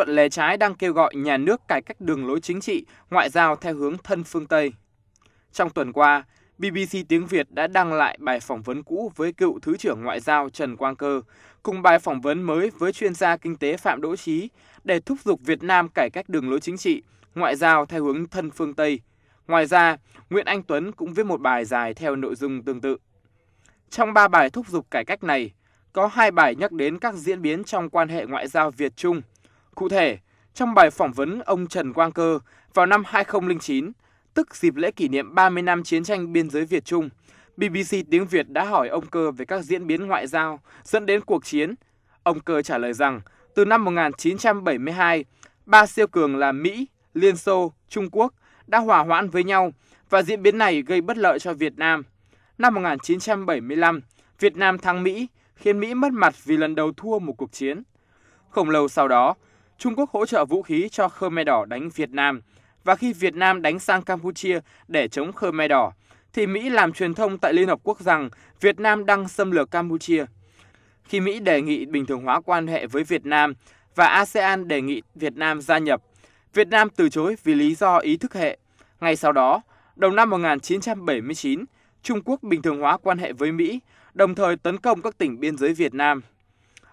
luận lề trái đang kêu gọi nhà nước cải cách đường lối chính trị, ngoại giao theo hướng thân phương Tây. Trong tuần qua, BBC tiếng Việt đã đăng lại bài phỏng vấn cũ với cựu Thứ trưởng Ngoại giao Trần Quang Cơ, cùng bài phỏng vấn mới với chuyên gia kinh tế Phạm Đỗ Chí để thúc giục Việt Nam cải cách đường lối chính trị, ngoại giao theo hướng thân phương Tây. Ngoài ra, Nguyễn Anh Tuấn cũng viết một bài dài theo nội dung tương tự. Trong ba bài thúc giục cải cách này, có hai bài nhắc đến các diễn biến trong quan hệ ngoại giao Việt-Trung – Cụ thể, trong bài phỏng vấn ông Trần Quang Cơ vào năm 2009, tức dịp lễ kỷ niệm 30 năm chiến tranh biên giới Việt Trung, BBC tiếng Việt đã hỏi ông Cơ về các diễn biến ngoại giao dẫn đến cuộc chiến. Ông Cơ trả lời rằng, từ năm 1972, ba siêu cường là Mỹ, Liên Xô, Trung Quốc đã hòa hoãn với nhau và diễn biến này gây bất lợi cho Việt Nam. Năm 1975, Việt Nam thắng Mỹ, khiến Mỹ mất mặt vì lần đầu thua một cuộc chiến. Không lâu sau đó, Trung Quốc hỗ trợ vũ khí cho Khmer Đỏ đánh Việt Nam và khi Việt Nam đánh sang Campuchia để chống Khmer Đỏ thì Mỹ làm truyền thông tại Liên Hợp Quốc rằng Việt Nam đang xâm lược Campuchia. Khi Mỹ đề nghị bình thường hóa quan hệ với Việt Nam và ASEAN đề nghị Việt Nam gia nhập, Việt Nam từ chối vì lý do ý thức hệ. Ngay sau đó, đầu năm 1979, Trung Quốc bình thường hóa quan hệ với Mỹ, đồng thời tấn công các tỉnh biên giới Việt Nam.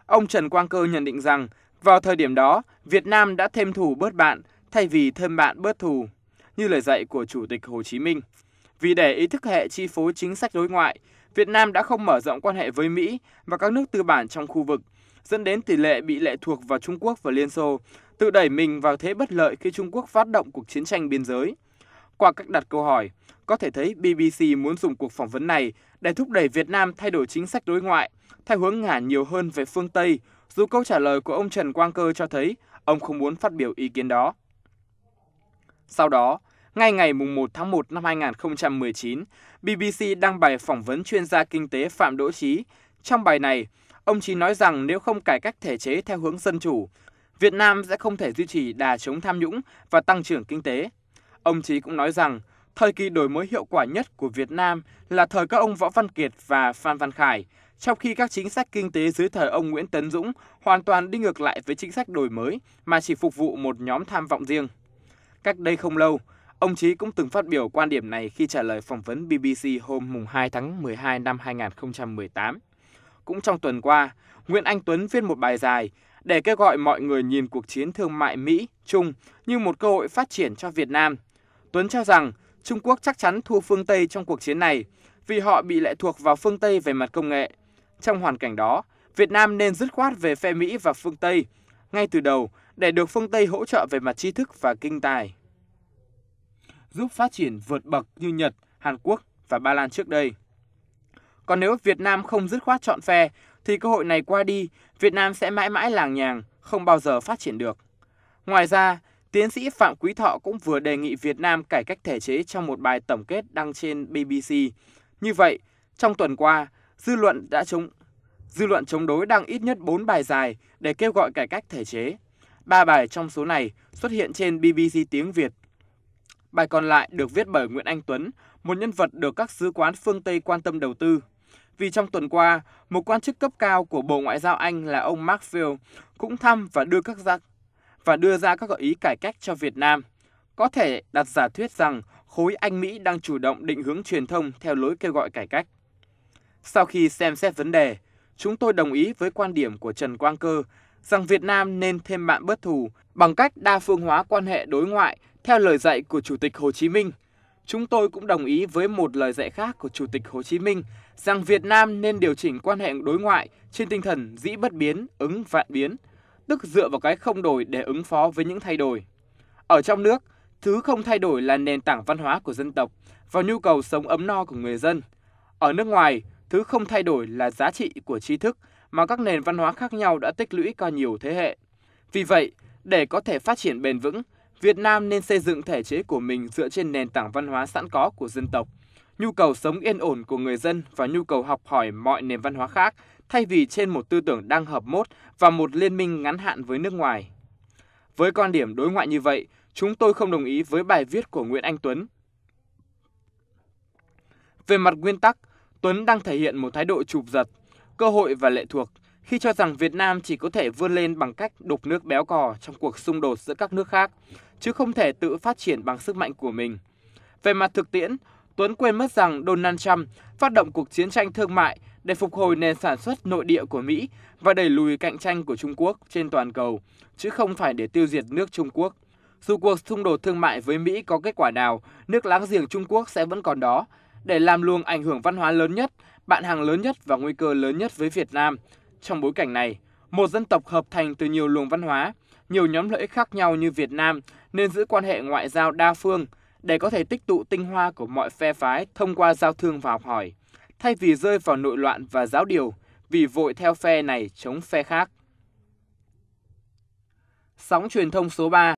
Ông Trần Quang Cơ nhận định rằng vào thời điểm đó, Việt Nam đã thêm thù bớt bạn thay vì thêm bạn bớt thù, như lời dạy của Chủ tịch Hồ Chí Minh. Vì để ý thức hệ chi phối chính sách đối ngoại, Việt Nam đã không mở rộng quan hệ với Mỹ và các nước tư bản trong khu vực, dẫn đến tỷ lệ bị lệ thuộc vào Trung Quốc và Liên Xô, tự đẩy mình vào thế bất lợi khi Trung Quốc phát động cuộc chiến tranh biên giới. Qua cách đặt câu hỏi, có thể thấy BBC muốn dùng cuộc phỏng vấn này để thúc đẩy Việt Nam thay đổi chính sách đối ngoại, theo hướng ngả nhiều hơn về phương Tây, dù câu trả lời của ông Trần Quang Cơ cho thấy ông không muốn phát biểu ý kiến đó. Sau đó, ngay ngày 1 tháng 1 năm 2019, BBC đăng bài phỏng vấn chuyên gia kinh tế Phạm Đỗ Chí. Trong bài này, ông Chí nói rằng nếu không cải cách thể chế theo hướng dân chủ, Việt Nam sẽ không thể duy trì đà chống tham nhũng và tăng trưởng kinh tế. Ông Chí cũng nói rằng Thời kỳ đổi mới hiệu quả nhất của Việt Nam là thời các ông Võ Văn Kiệt và Phan Văn Khải, trong khi các chính sách kinh tế dưới thời ông Nguyễn Tấn Dũng hoàn toàn đi ngược lại với chính sách đổi mới mà chỉ phục vụ một nhóm tham vọng riêng. Cách đây không lâu, ông Chí cũng từng phát biểu quan điểm này khi trả lời phỏng vấn BBC hôm mùng 2 tháng 12 năm 2018. Cũng trong tuần qua, Nguyễn Anh Tuấn viết một bài dài để kêu gọi mọi người nhìn cuộc chiến thương mại Mỹ-Trung như một cơ hội phát triển cho Việt Nam. Tuấn cho rằng Trung Quốc chắc chắn thua phương Tây trong cuộc chiến này vì họ bị lệ thuộc vào phương Tây về mặt công nghệ. Trong hoàn cảnh đó, Việt Nam nên dứt khoát về phe Mỹ và phương Tây ngay từ đầu để được phương Tây hỗ trợ về mặt tri thức và kinh tài. Giúp phát triển vượt bậc như Nhật, Hàn Quốc và Ba Lan trước đây. Còn nếu Việt Nam không dứt khoát chọn phe, thì cơ hội này qua đi, Việt Nam sẽ mãi mãi làng nhàng, không bao giờ phát triển được. Ngoài ra, Tiến sĩ Phạm Quý Thọ cũng vừa đề nghị Việt Nam cải cách thể chế trong một bài tổng kết đăng trên BBC. Như vậy, trong tuần qua, dư luận đã chống dư luận chống đối đăng ít nhất 4 bài dài để kêu gọi cải cách thể chế. Ba bài trong số này xuất hiện trên BBC tiếng Việt. Bài còn lại được viết bởi Nguyễn Anh Tuấn, một nhân vật được các sứ quán phương Tây quan tâm đầu tư. Vì trong tuần qua, một quan chức cấp cao của Bộ Ngoại giao Anh là ông Mark Field cũng thăm và đưa các giác và đưa ra các gợi ý cải cách cho Việt Nam. Có thể đặt giả thuyết rằng khối Anh Mỹ đang chủ động định hướng truyền thông theo lối kêu gọi cải cách. Sau khi xem xét vấn đề, chúng tôi đồng ý với quan điểm của Trần Quang Cơ rằng Việt Nam nên thêm bạn bất thù bằng cách đa phương hóa quan hệ đối ngoại theo lời dạy của Chủ tịch Hồ Chí Minh. Chúng tôi cũng đồng ý với một lời dạy khác của Chủ tịch Hồ Chí Minh rằng Việt Nam nên điều chỉnh quan hệ đối ngoại trên tinh thần dĩ bất biến, ứng vạn biến – tức dựa vào cái không đổi để ứng phó với những thay đổi. Ở trong nước, thứ không thay đổi là nền tảng văn hóa của dân tộc và nhu cầu sống ấm no của người dân. Ở nước ngoài, thứ không thay đổi là giá trị của tri thức mà các nền văn hóa khác nhau đã tích lũy qua nhiều thế hệ. Vì vậy, để có thể phát triển bền vững, Việt Nam nên xây dựng thể chế của mình dựa trên nền tảng văn hóa sẵn có của dân tộc. Nhu cầu sống yên ổn của người dân và nhu cầu học hỏi mọi nền văn hóa khác thay vì trên một tư tưởng đang hợp mốt và một liên minh ngắn hạn với nước ngoài. Với quan điểm đối ngoại như vậy, chúng tôi không đồng ý với bài viết của Nguyễn Anh Tuấn. Về mặt nguyên tắc, Tuấn đang thể hiện một thái độ chụp giật, cơ hội và lệ thuộc khi cho rằng Việt Nam chỉ có thể vươn lên bằng cách đục nước béo cò trong cuộc xung đột giữa các nước khác, chứ không thể tự phát triển bằng sức mạnh của mình. Về mặt thực tiễn, Tuấn quên mất rằng Donald Trump phát động cuộc chiến tranh thương mại để phục hồi nền sản xuất nội địa của Mỹ và đẩy lùi cạnh tranh của Trung Quốc trên toàn cầu, chứ không phải để tiêu diệt nước Trung Quốc. Dù cuộc xung đột thương mại với Mỹ có kết quả nào, nước láng giềng Trung Quốc sẽ vẫn còn đó, để làm luồng ảnh hưởng văn hóa lớn nhất, bạn hàng lớn nhất và nguy cơ lớn nhất với Việt Nam. Trong bối cảnh này, một dân tộc hợp thành từ nhiều luồng văn hóa, nhiều nhóm lợi ích khác nhau như Việt Nam nên giữ quan hệ ngoại giao đa phương – để có thể tích tụ tinh hoa của mọi phe phái thông qua giao thương và học hỏi, thay vì rơi vào nội loạn và giáo điều vì vội theo phe này chống phe khác. Sóng truyền thông số 3